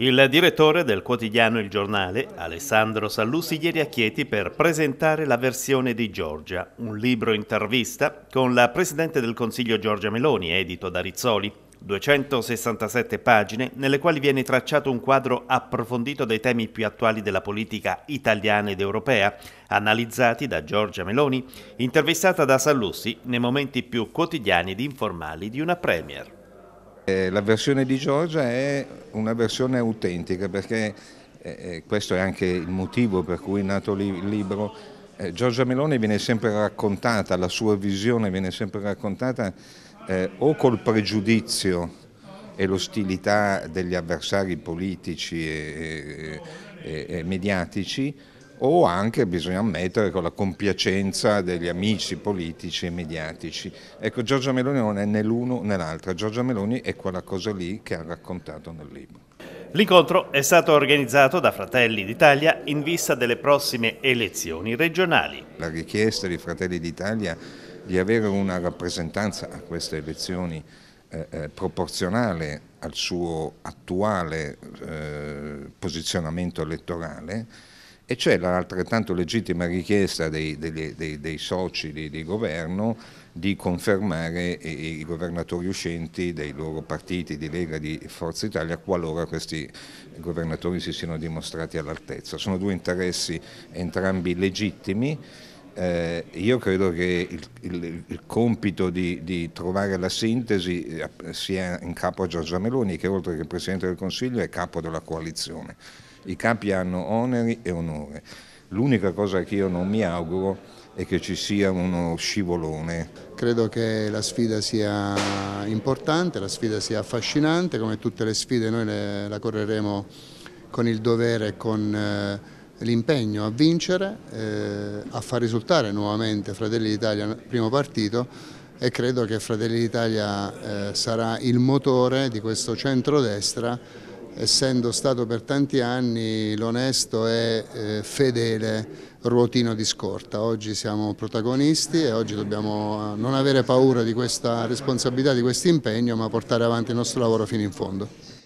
Il direttore del quotidiano Il Giornale, Alessandro Sallusi, ieri a Chieti per presentare la versione di Giorgia, un libro intervista con la Presidente del Consiglio Giorgia Meloni, edito da Rizzoli. 267 pagine nelle quali viene tracciato un quadro approfondito dei temi più attuali della politica italiana ed europea, analizzati da Giorgia Meloni, intervistata da Sallussi nei momenti più quotidiani ed informali di una Premier. Eh, la versione di Giorgia è una versione autentica perché eh, eh questo è anche il motivo per cui è nato il libro. Eh, Giorgia Meloni viene sempre raccontata, la sua visione viene sempre raccontata eh, o col pregiudizio e l'ostilità degli avversari politici e, e, e mediatici o anche, bisogna ammettere, con la compiacenza degli amici politici e mediatici. Ecco, Giorgia Meloni non è né l'uno né l'altra, Giorgia Meloni è quella cosa lì che ha raccontato nel libro. L'incontro è stato organizzato da Fratelli d'Italia in vista delle prossime elezioni regionali. La richiesta di Fratelli d'Italia di avere una rappresentanza a queste elezioni eh, eh, proporzionale al suo attuale eh, posizionamento elettorale e c'è l'altrettanto legittima richiesta dei, dei, dei, dei soci di, di, governo di confermare i, i, governatori uscenti dei loro partiti di Lega di Forza Italia qualora questi governatori si siano dimostrati all'altezza. Sono due interessi entrambi legittimi. Eh, io credo che il, il, il compito di, di, trovare la sintesi eh, sia in capo a Giorgia Meloni che oltre che Presidente del Consiglio è capo della coalizione. I capi hanno oneri e onore. L'unica cosa che io non mi auguro è che ci sia uno scivolone. Credo che la sfida sia importante, la sfida sia affascinante, come tutte le sfide noi le, la correremo con il dovere e con eh, l'impegno a vincere, eh, a far risultare nuovamente Fratelli d'Italia primo partito e credo che Fratelli d'Italia eh, sarà il motore di questo centrodestra essendo stato per tanti anni l'onesto e eh, fedele ruotino di scorta. Oggi siamo protagonisti e oggi dobbiamo eh, non avere paura di questa responsabilità, di questo impegno, ma portare avanti il nostro lavoro fino in fondo.